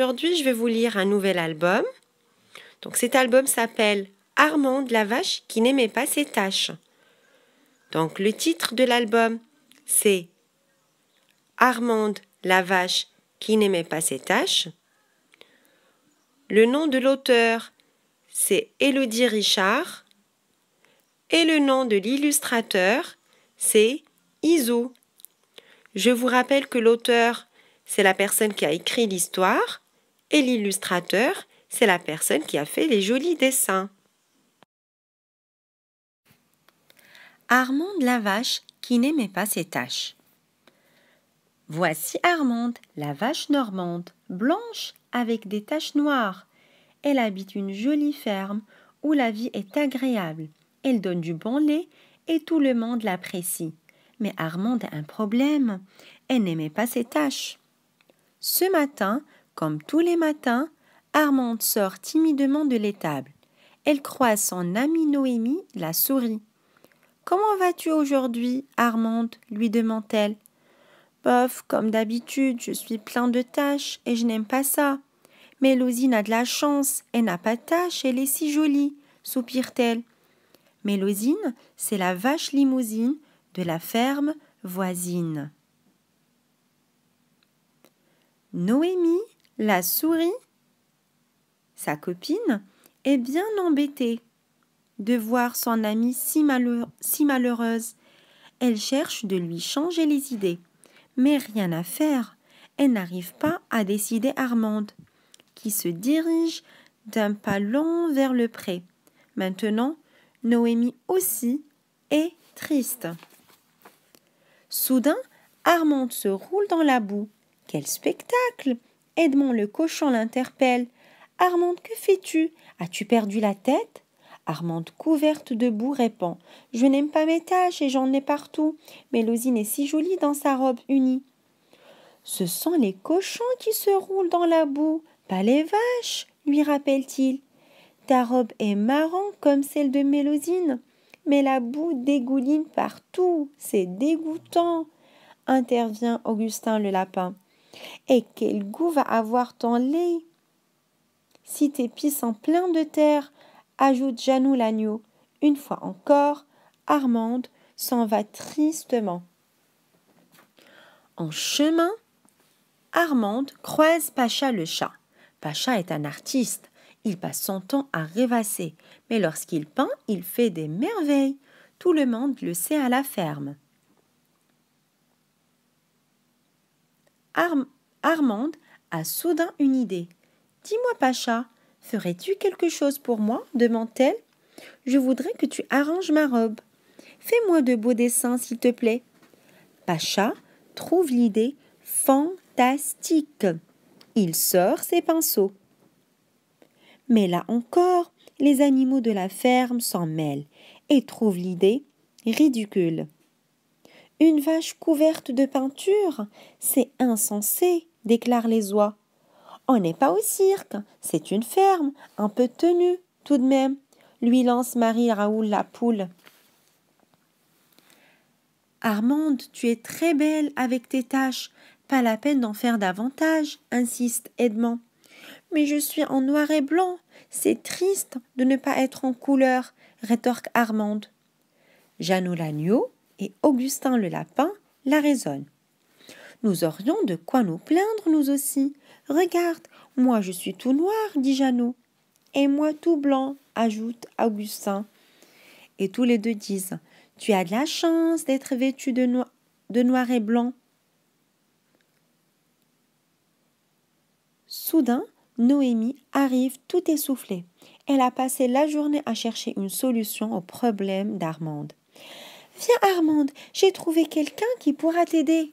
Aujourd'hui, je vais vous lire un nouvel album. Donc cet album s'appelle Armande la vache qui n'aimait pas ses tâches. Donc le titre de l'album, c'est Armande la vache qui n'aimait pas ses tâches. Le nom de l'auteur, c'est Elodie Richard. Et le nom de l'illustrateur, c'est Iso. Je vous rappelle que l'auteur, c'est la personne qui a écrit l'histoire et l'illustrateur, c'est la personne qui a fait les jolis dessins. Armande la vache qui n'aimait pas ses tâches. Voici Armande, la vache normande, blanche avec des taches noires. Elle habite une jolie ferme où la vie est agréable. Elle donne du bon lait et tout le monde l'apprécie. Mais Armande a un problème. Elle n'aimait pas ses tâches. Ce matin, comme tous les matins, Armande sort timidement de l'étable. Elle croise son amie Noémie, la souris. Comment vas-tu aujourd'hui, Armande lui demande-t-elle. Bof, comme d'habitude, je suis plein de tâches et je n'aime pas ça. Mais a de la chance, elle n'a pas de tâches, elle est si jolie, soupire-t-elle. Mais c'est la vache limousine de la ferme voisine. Noémie la souris, sa copine, est bien embêtée de voir son amie si, malheureuse. Elle cherche de lui changer les idées, mais rien à faire. Elle n'arrive pas à décider Armande, qui se dirige d'un pas long vers le pré. Maintenant, Noémie aussi est triste. Soudain, Armande se roule dans la boue. Quel spectacle Edmond le cochon l'interpelle. Armande, que fais-tu As-tu perdu la tête Armande, couverte de boue, répond Je n'aime pas mes taches et j'en ai partout, Mélosine est si jolie dans sa robe unie. Ce sont les cochons qui se roulent dans la boue, pas les vaches, lui rappelle-t-il. Ta robe est marron comme celle de Mélosine, mais la boue dégouline partout, c'est dégoûtant, intervient Augustin le lapin. Et quel goût va avoir ton lait Si tes en sont de terre, ajoute Janou l'agneau. Une fois encore, Armande s'en va tristement. En chemin, Armande croise Pacha le chat. Pacha est un artiste. Il passe son temps à rêvasser, mais lorsqu'il peint, il fait des merveilles. Tout le monde le sait à la ferme. Armande a soudain une idée. Dis-moi, Pacha, ferais-tu quelque chose pour moi demande-t-elle. Je voudrais que tu arranges ma robe. Fais-moi de beaux dessins, s'il te plaît. Pacha trouve l'idée fantastique. Il sort ses pinceaux. Mais là encore, les animaux de la ferme s'en mêlent et trouvent l'idée ridicule. Une vache couverte de peinture C'est insensé, déclarent les oies. On n'est pas au cirque, c'est une ferme, un peu tenue, tout de même, lui lance Marie-Raoul la poule. Armande, tu es très belle avec tes tâches, pas la peine d'en faire davantage, insiste Edmond. Mais je suis en noir et blanc, c'est triste de ne pas être en couleur, rétorque Armande. Jeannot Lagneau, et Augustin le lapin la raisonne. Nous aurions de quoi nous plaindre, nous aussi. Regarde, moi je suis tout noir, dit Jeannot. Et moi tout blanc, ajoute Augustin. Et tous les deux disent Tu as de la chance d'être vêtu de, de noir et blanc. Soudain, Noémie arrive tout essoufflée. Elle a passé la journée à chercher une solution au problème d'Armande. Viens, Armande, j'ai trouvé quelqu'un qui pourra t'aider.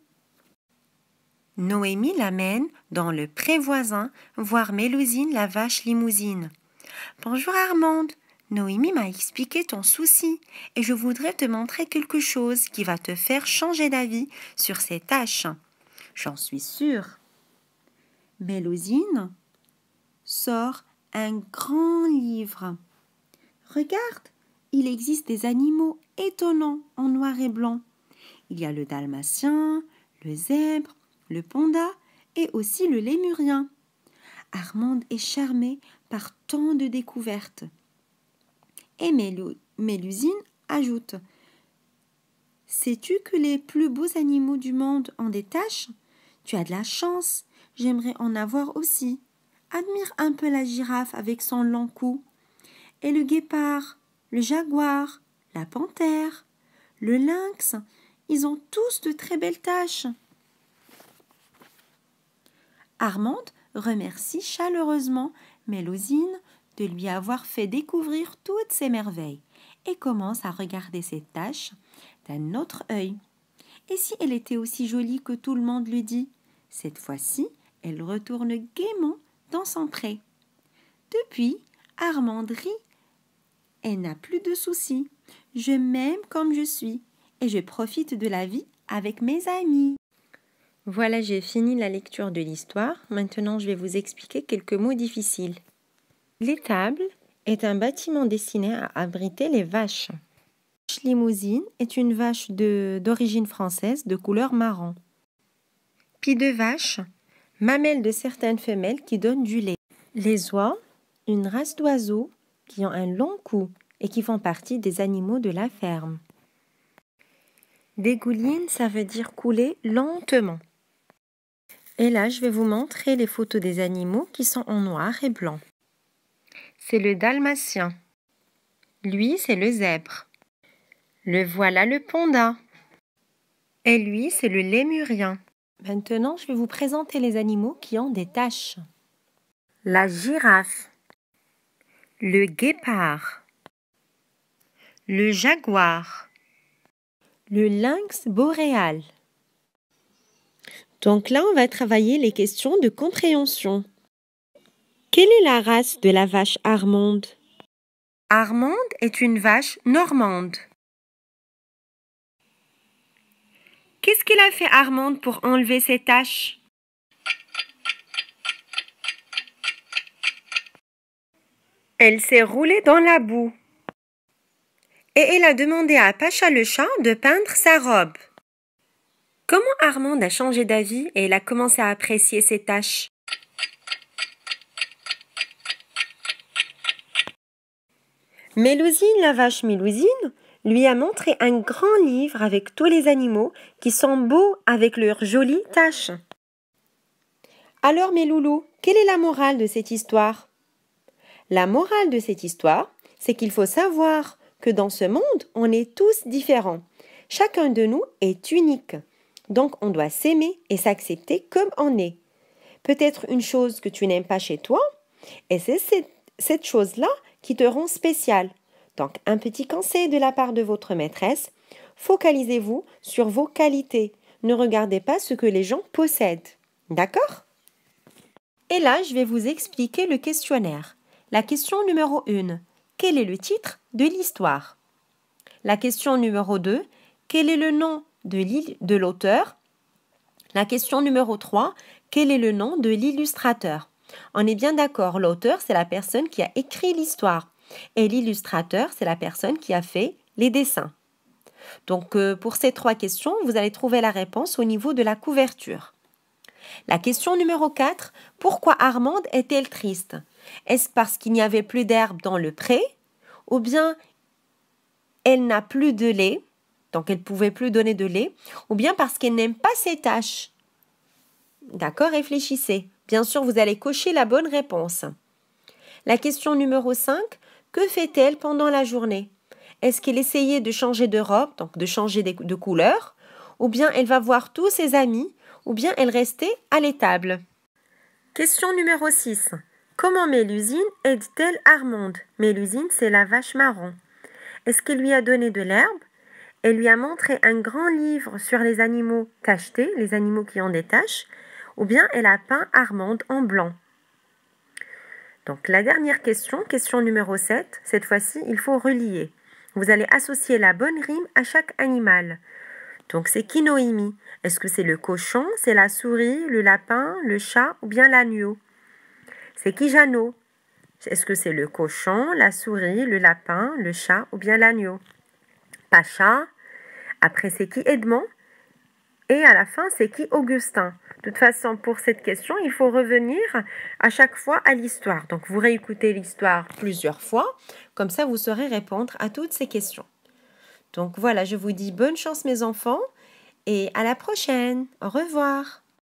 Noémie l'amène dans le pré voisin voir Mélusine la vache limousine. Bonjour Armande, Noémie m'a expliqué ton souci et je voudrais te montrer quelque chose qui va te faire changer d'avis sur ces tâches. J'en suis sûre. Mélusine sort un grand livre. Regarde, il existe des animaux étonnants en noir et blanc. Il y a le dalmatien, le zèbre, le panda et aussi le lémurien. Armande est charmée par tant de découvertes. Et Mélusine ajoute Sais-tu que les plus beaux animaux du monde en détachent Tu as de la chance, j'aimerais en avoir aussi. Admire un peu la girafe avec son long cou, et le guépard, le jaguar, la panthère, le lynx, ils ont tous de très belles taches. Armande remercie chaleureusement Mélosine de lui avoir fait découvrir toutes ces merveilles et commence à regarder ses taches d'un autre œil. Et si elle était aussi jolie que tout le monde lui dit Cette fois-ci, elle retourne gaiement dans son pré. Depuis, Armande rit elle n'a plus de soucis. Je m'aime comme je suis et je profite de la vie avec mes amis. Voilà, j'ai fini la lecture de l'histoire. Maintenant, je vais vous expliquer quelques mots difficiles. L'étable est un bâtiment destiné à abriter les vaches. Limousine est une vache d'origine française de couleur marron. Pie de vache, mamelle de certaines femelles qui donnent du lait. Les oies, une race d'oiseaux qui ont un long cou et qui font partie des animaux de la ferme. Dégouline, ça veut dire couler lentement. Et là, je vais vous montrer les photos des animaux qui sont en noir et blanc. C'est le dalmatien. Lui, c'est le zèbre. Le voilà le panda. Et lui, c'est le lémurien. Maintenant, je vais vous présenter les animaux qui ont des taches. La girafe le guépard, le jaguar, le lynx boréal. Donc là, on va travailler les questions de compréhension. Quelle est la race de la vache Armande Armande est une vache normande. Qu'est-ce qu'il a fait Armande pour enlever ses taches Elle s'est roulée dans la boue. Et elle a demandé à Pacha le chat de peindre sa robe. Comment Armande a changé d'avis et elle a commencé à apprécier ses tâches Mélusine, la vache Mélusine, lui a montré un grand livre avec tous les animaux qui sont beaux avec leurs jolies taches. Alors mes loulous, quelle est la morale de cette histoire la morale de cette histoire, c'est qu'il faut savoir que dans ce monde, on est tous différents. Chacun de nous est unique. Donc on doit s'aimer et s'accepter comme on est. Peut-être une chose que tu n'aimes pas chez toi, et c'est cette, chose-là qui te rend spécial. Donc un petit conseil de la part de votre maîtresse, focalisez-vous sur vos qualités. Ne regardez pas ce que les gens possèdent. D'accord Et là, je vais vous expliquer le questionnaire. La question numéro 1. Quel est le titre de l'histoire La question numéro 2. Quel est le nom de l'auteur La question numéro 3. Quel est le nom de l'illustrateur On est bien d'accord, l'auteur, c'est la personne qui a écrit l'histoire. Et l'illustrateur, c'est la personne qui a fait les dessins. Donc euh, pour ces trois questions, vous allez trouver la réponse au niveau de la couverture. La question numéro 4, pourquoi Armande est-elle triste Est-ce parce qu'il n'y avait plus d'herbe dans le pré Ou bien elle n'a plus de lait, donc elle ne pouvait plus donner de lait Ou bien parce qu'elle n'aime pas ses tâches D'accord, réfléchissez. Bien sûr, vous allez cocher la bonne réponse. La question numéro 5, que fait-elle pendant la journée Est-ce qu'elle essayait de changer de robe, donc de changer de couleur Ou bien elle va voir tous ses amis ou bien elle restait à l'étable. Question numéro 6. Comment Mélusine aide-t-elle Armande Mélusine, c'est la vache marron. Est-ce qu'elle lui a donné de l'herbe Elle lui a montré un grand livre sur les animaux tachetés, les animaux qui ont des taches, ou bien elle a peint Armande en blanc. Donc la dernière question, question numéro 7, cette fois-ci, il faut relier. Vous allez associer la bonne rime à chaque animal. Donc c'est qui Noémie Est-ce que c'est le cochon, c'est la souris, le lapin, le chat ou bien l'agneau C'est qui Jeannot Est-ce que c'est le cochon, la souris, le lapin, le chat ou bien l'agneau Pacha. Après c'est qui Edmond Et à la fin c'est qui Augustin de toute façon, pour cette question, il faut revenir à chaque fois à l'histoire. Donc, vous réécoutez l'histoire plusieurs fois. Comme ça, vous saurez répondre à toutes ces questions. Donc voilà, je vous dis bonne chance mes enfants et à la prochaine. Au revoir.